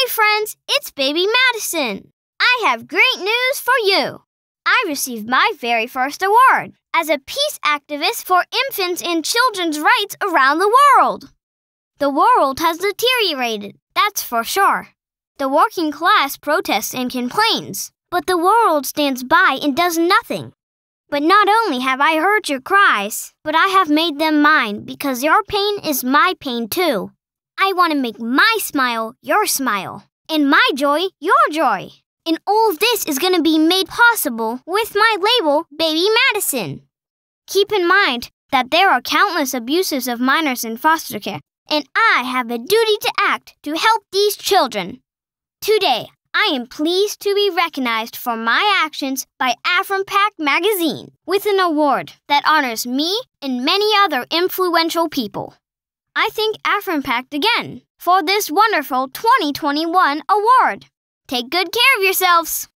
Hey friends, it's Baby Madison. I have great news for you. I received my very first award as a peace activist for infants and children's rights around the world. The world has deteriorated, that's for sure. The working class protests and complains, but the world stands by and does nothing. But not only have I heard your cries, but I have made them mine because your pain is my pain too. I want to make my smile your smile, and my joy your joy. And all this is going to be made possible with my label, Baby Madison. Keep in mind that there are countless abuses of minors in foster care, and I have a duty to act to help these children. Today, I am pleased to be recognized for my actions by AfriPact magazine with an award that honors me and many other influential people. I thank AfrinPact again for this wonderful 2021 award. Take good care of yourselves.